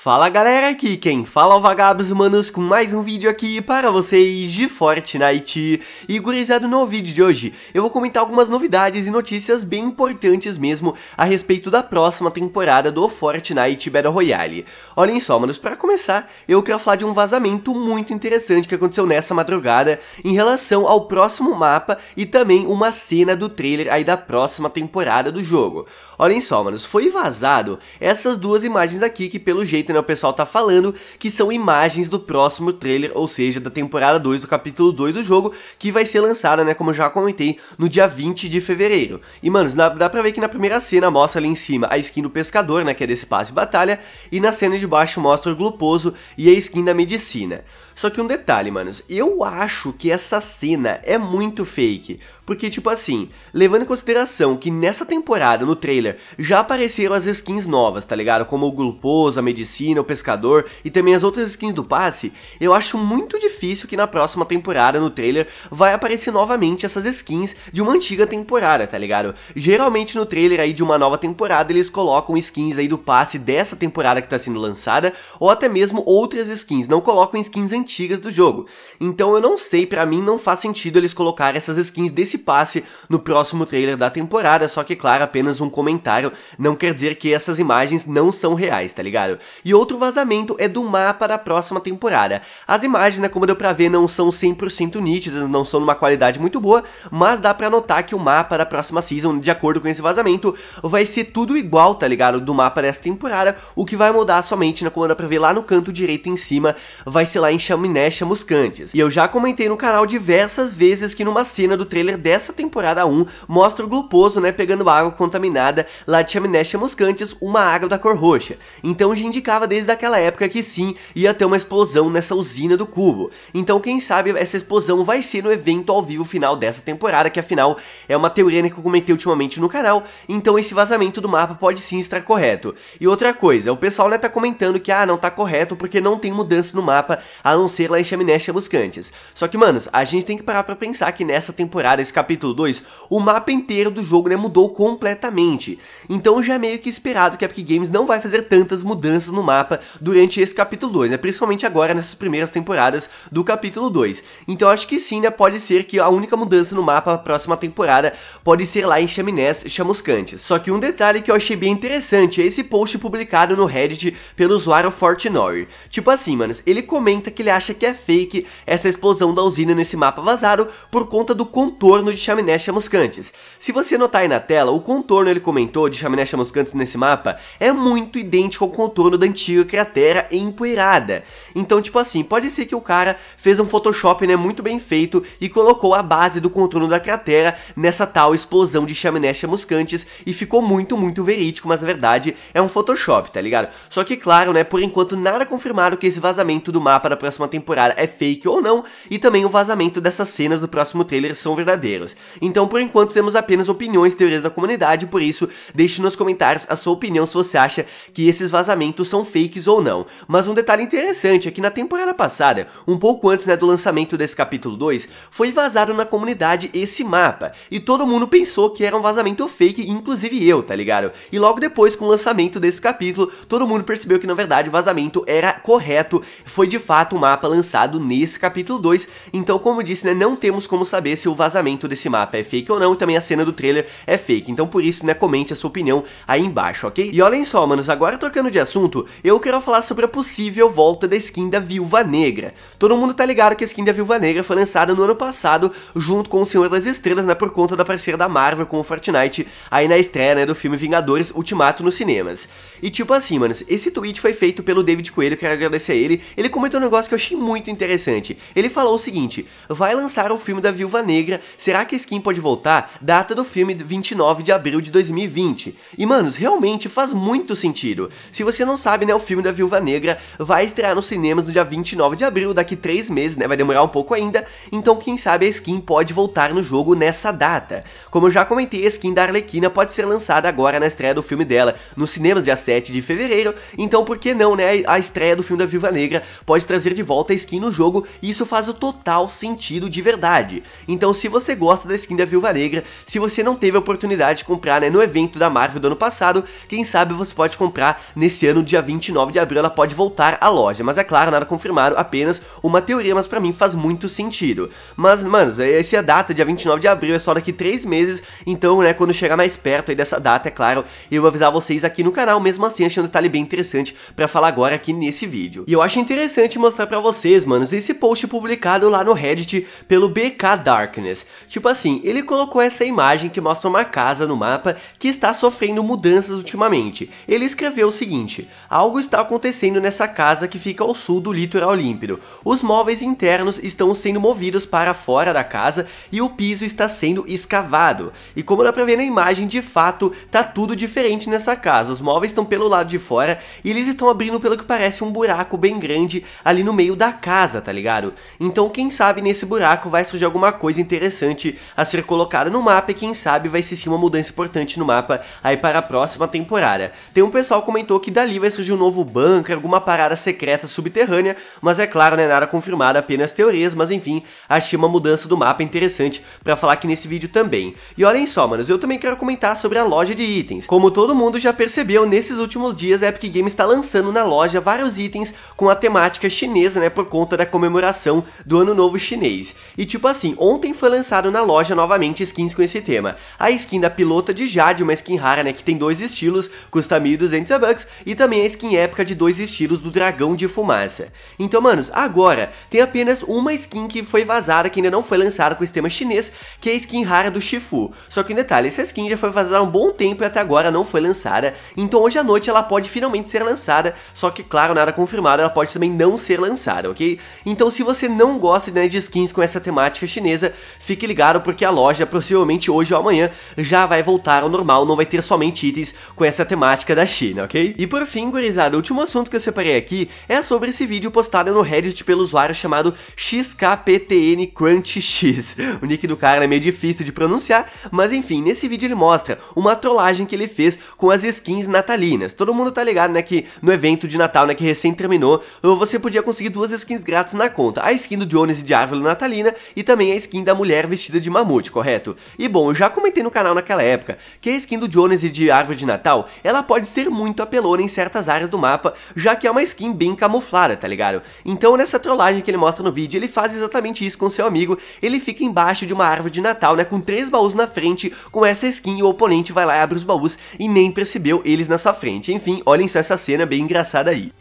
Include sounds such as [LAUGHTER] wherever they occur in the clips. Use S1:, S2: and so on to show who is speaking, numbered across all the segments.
S1: Fala galera, aqui quem fala é o Vagabos manos, com mais um vídeo aqui para vocês de Fortnite. E gurizado, no vídeo de hoje eu vou comentar algumas novidades e notícias bem importantes mesmo a respeito da próxima temporada do Fortnite Battle Royale. Olhem só, manos, para começar eu quero falar de um vazamento muito interessante que aconteceu nessa madrugada em relação ao próximo mapa e também uma cena do trailer aí da próxima temporada do jogo. Olhem só, manos, foi vazado essas duas imagens aqui que pelo jeito feito, né, o pessoal tá falando, que são imagens do próximo trailer, ou seja, da temporada 2 do capítulo 2 do jogo, que vai ser lançada, né, como eu já comentei, no dia 20 de fevereiro. E, mano, dá pra ver que na primeira cena mostra ali em cima a skin do pescador, né, que é desse passe de batalha, e na cena de baixo mostra o gluposo e a skin da medicina. Só que um detalhe, manos, eu acho que essa cena é muito fake, porque tipo assim, levando em consideração que nessa temporada, no trailer, já apareceram as skins novas, tá ligado? Como o gluposo, a medicina, piscina, o pescador e também as outras skins do passe, eu acho muito difícil que na próxima temporada, no trailer, vai aparecer novamente essas skins de uma antiga temporada, tá ligado? Geralmente no trailer aí de uma nova temporada, eles colocam skins aí do passe dessa temporada que tá sendo lançada, ou até mesmo outras skins, não colocam skins antigas do jogo. Então eu não sei, para mim não faz sentido eles colocar essas skins desse passe no próximo trailer da temporada, só que claro, apenas um comentário não quer dizer que essas imagens não são reais, tá ligado? E outro vazamento é do mapa da próxima temporada. As imagens, né, como deu pra ver, não são 100% nítidas, não são numa qualidade muito boa, mas dá pra notar que o mapa da próxima season, de acordo com esse vazamento, vai ser tudo igual, tá ligado? Do mapa dessa temporada, o que vai mudar somente, né, como dá pra ver lá no canto direito em cima, vai ser lá em Chaminé Chamuscantes. E eu já comentei no canal diversas vezes que numa cena do trailer dessa temporada 1, mostra o Gluposo, né, pegando água contaminada lá de Chaminé Chamuscantes, uma água da cor roxa. Então já indicava desde aquela época que sim, ia ter uma explosão nessa usina do cubo. Então quem sabe essa explosão vai ser no evento ao vivo final dessa temporada, que afinal é uma teoria que eu comentei ultimamente no canal, então esse vazamento do mapa pode sim estar correto. E outra coisa, o pessoal né, tá comentando que ah, não tá correto porque não tem mudança no mapa, a não ser lá em Chaminés Chamuscantes. Só que manos, a gente tem que parar pra pensar que nessa temporada, esse capítulo 2, o mapa inteiro do jogo né, mudou completamente. Então já é meio que esperado que a Epic Games não vai fazer tantas mudanças no mapa durante esse capítulo 2, né? Principalmente agora nessas primeiras temporadas do capítulo 2. Então acho que sim, né? Pode ser que a única mudança no mapa para próxima temporada pode ser lá em Chaminés Chamuscantes. Só que um detalhe que eu achei bem interessante é esse post publicado no Reddit pelo usuário Fortinori. Tipo assim, manos, ele comenta que ele acha que é fake essa explosão da usina nesse mapa vazado por conta do contorno de Chaminés Chamuscantes. Se você notar aí na tela, o contorno ele comentou de Chaminés Chamuscantes nesse mapa é muito idêntico ao contorno da antiga cratera é empoeirada. Então, tipo assim, pode ser que o cara fez um Photoshop né, muito bem feito e colocou a base do contorno da cratera nessa tal explosão de chaminés chamuscantes e ficou muito, muito verídico, mas na verdade é um Photoshop, tá ligado? Só que, claro, né, por enquanto nada confirmado que esse vazamento do mapa da próxima temporada é fake ou não, e também o vazamento dessas cenas do próximo trailer são verdadeiros. Então, por enquanto, temos apenas opiniões e teorias da comunidade, por isso, deixe nos comentários a sua opinião se você acha que esses vazamentos são fakes ou não. Mas um detalhe interessante é que na temporada passada, um pouco antes né, do lançamento desse capítulo 2, foi vazado na comunidade esse mapa, e todo mundo pensou que era um vazamento fake, inclusive eu, tá ligado? E logo depois, com o lançamento desse capítulo, todo mundo percebeu que na verdade o vazamento era correto, foi de fato um mapa lançado nesse capítulo 2, então como disse, né, não temos como saber se o vazamento desse mapa é fake ou não, e também a cena do trailer é fake, então por isso, né, comente a sua opinião aí embaixo, ok? E olhem só, manos, agora trocando de assunto, eu quero falar sobre a possível volta da skin da Viúva Negra. Todo mundo tá ligado que a skin da Viúva Negra foi lançada no ano passado, junto com o Senhor das Estrelas, né, por conta da parceria da Marvel com o Fortnite, aí na estreia, né, do filme Vingadores Ultimato nos cinemas. E tipo assim, manos, esse tweet foi feito pelo David Coelho, quero agradecer a ele, ele comentou um negócio que eu achei muito interessante. Ele falou o seguinte, vai lançar o filme da Viúva Negra, será que a skin pode voltar? Data do filme 29 de abril de 2020. E manos, realmente faz muito sentido. Se você não sabe sabe, né, o filme da Viúva Negra vai estrear nos cinemas no dia 29 de abril, daqui 3 meses, né, vai demorar um pouco ainda, então quem sabe a skin pode voltar no jogo nessa data. Como eu já comentei, a skin da Arlequina pode ser lançada agora na estreia do filme dela, nos cinemas dia 7 de fevereiro, então por que não, né, a estreia do filme da Viúva Negra pode trazer de volta a skin no jogo, e isso faz o total sentido de verdade. Então se você gosta da skin da Viúva Negra, se você não teve a oportunidade de comprar, né, no evento da Marvel do ano passado, quem sabe você pode comprar nesse ano dia 29 de abril ela pode voltar à loja, mas é claro, nada confirmado, apenas uma teoria, mas para mim faz muito sentido. Mas, mano, essa é a data, dia 29 de abril, é só daqui 3 meses, então, né, quando chegar mais perto aí dessa data, é claro, eu vou avisar vocês aqui no canal, mesmo assim, achando um detalhe tá bem interessante para falar agora aqui nesse vídeo. E eu acho interessante mostrar para vocês, manos, esse post publicado lá no Reddit pelo BK Darkness. Tipo assim, ele colocou essa imagem que mostra uma casa no mapa que está sofrendo mudanças ultimamente. Ele escreveu o seguinte, a Algo está acontecendo nessa casa que fica ao sul do litoral límpido. Os móveis internos estão sendo movidos para fora da casa e o piso está sendo escavado. E como dá pra ver na imagem, de fato, tá tudo diferente nessa casa. Os móveis estão pelo lado de fora e eles estão abrindo pelo que parece um buraco bem grande ali no meio da casa, tá ligado? Então quem sabe nesse buraco vai surgir alguma coisa interessante a ser colocada no mapa e quem sabe vai ser sim uma mudança importante no mapa aí para a próxima temporada. Tem um pessoal comentou que dali vai surgir de um novo bunker, alguma parada secreta subterrânea, mas é claro, não né, nada confirmado, apenas teorias, mas enfim, achei uma mudança do mapa interessante para falar aqui nesse vídeo também. E olhem só, manos, eu também quero comentar sobre a loja de itens. Como todo mundo já percebeu, nesses últimos dias a Epic Games está lançando na loja vários itens com a temática chinesa, né, por conta da comemoração do Ano Novo Chinês. E tipo assim, ontem foi lançado na loja novamente skins com esse tema. A skin da pilota de Jade, uma skin rara, né, que tem dois estilos, custa 1.200 bucks, e também a skin skin épica de dois estilos do dragão de fumaça. Então, manos, agora tem apenas uma skin que foi vazada, que ainda não foi lançada com o sistema chinês, que é a skin rara do Shifu. Só que um detalhe, essa skin já foi vazada há um bom tempo e até agora não foi lançada, então hoje à noite ela pode finalmente ser lançada, só que claro, nada confirmado, ela pode também não ser lançada, ok? Então se você não gosta né, de skins com essa temática chinesa, fique ligado porque a loja possivelmente hoje ou amanhã já vai voltar ao normal, não vai ter somente itens com essa temática da China, ok? E por fim, guri, gurizada, o último assunto que eu separei aqui é sobre esse vídeo postado no Reddit pelo usuário chamado XKPTNCrunchX. [LAUGHS] O nick do cara é meio difícil de pronunciar, mas enfim, nesse vídeo ele mostra uma trollagem que ele fez com as skins natalinas. Todo mundo tá ligado, né, que no evento de Natal, né, que recém terminou, você podia conseguir duas skins grátis na conta. A skin do Jones de árvore natalina e também a skin da mulher vestida de mamute, correto? E bom, eu já comentei no canal naquela época que a skin do Jones de árvore de Natal, ela pode ser muito apelona em certas áreas áreas do mapa, já que é uma skin bem camuflada, tá ligado? Então nessa trollagem que ele mostra no vídeo, ele faz exatamente isso com seu amigo, ele fica embaixo de uma árvore de Natal, né, com três baús na frente, com essa skin o oponente vai lá e abre os baús e nem percebeu eles na sua frente. Enfim, olhem só essa cena bem engraçada aí.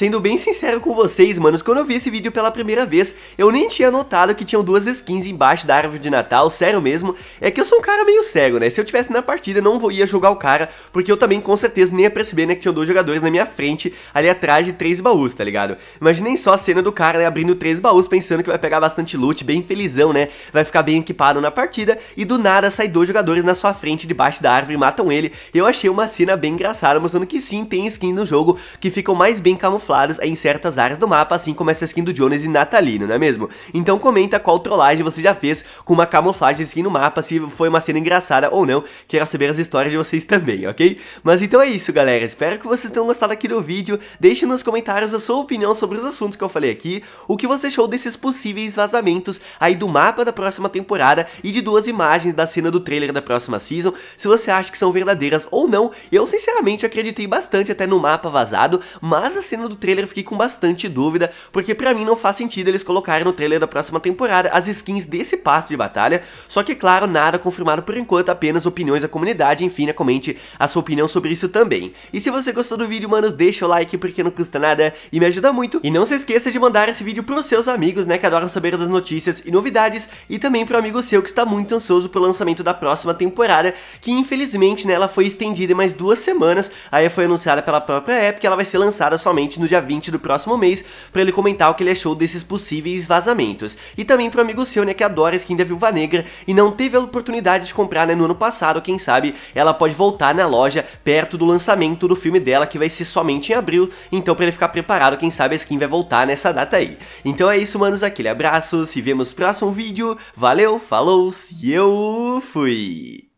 S1: Sendo bem sincero com vocês, manos, quando eu vi esse vídeo pela primeira vez, eu nem tinha notado que tinham duas skins embaixo da árvore de Natal, sério mesmo. É que eu sou um cara meio cego, né? Se eu tivesse na partida, não ia jogar o cara, porque eu também com certeza nem ia perceber, né, que tinham dois jogadores na minha frente, ali atrás de três baús, tá ligado? Imaginem só a cena do cara, né, abrindo três baús, pensando que vai pegar bastante loot, bem felizão, né? Vai ficar bem equipado na partida, e do nada sai dois jogadores na sua frente, debaixo da árvore, e matam ele. Eu achei uma cena bem engraçada, mostrando que sim, tem skin no jogo que ficam mais bem camufladas camufladas em certas áreas do mapa, assim como essa skin do Jones e Natalino, não é mesmo? Então comenta qual trollagem você já fez com uma camuflagem skin no mapa, se foi uma cena engraçada ou não, quero saber as histórias de vocês também, ok? Mas então é isso, galera, espero que vocês tenham gostado aqui do vídeo, deixe nos comentários a sua opinião sobre os assuntos que eu falei aqui, o que você achou desses possíveis vazamentos aí do mapa da próxima temporada e de duas imagens da cena do trailer da próxima season, se você acha que são verdadeiras ou não, eu sinceramente acreditei bastante até no mapa vazado, mas a cena do trailer fiquei com bastante dúvida, porque para mim não faz sentido eles colocarem no trailer da próxima temporada as skins desse passe de batalha, só que claro, nada confirmado por enquanto, apenas opiniões da comunidade, enfim, né, comente a sua opinião sobre isso também. E se você gostou do vídeo, manos, deixa o like porque não custa nada e me ajuda muito. E não se esqueça de mandar esse vídeo pros seus amigos, né, que adoram saber das notícias e novidades, e também pro amigo seu que está muito ansioso pelo lançamento da próxima temporada, que infelizmente, né, ela foi estendida em mais duas semanas, aí foi anunciada pela própria Epic, ela vai ser lançada somente no dia 20 do próximo mês, para ele comentar o que ele achou desses possíveis vazamentos. E também pro amigo seu, né, que adora skin da Viúva Negra e não teve a oportunidade de comprar, né, no ano passado, quem sabe ela pode voltar na loja perto do lançamento do filme dela, que vai ser somente em abril, então para ele ficar preparado, quem sabe a skin vai voltar nessa data aí. Então é isso, manos, aquele abraço, se vemos no próximo vídeo, valeu, falou, e eu fui!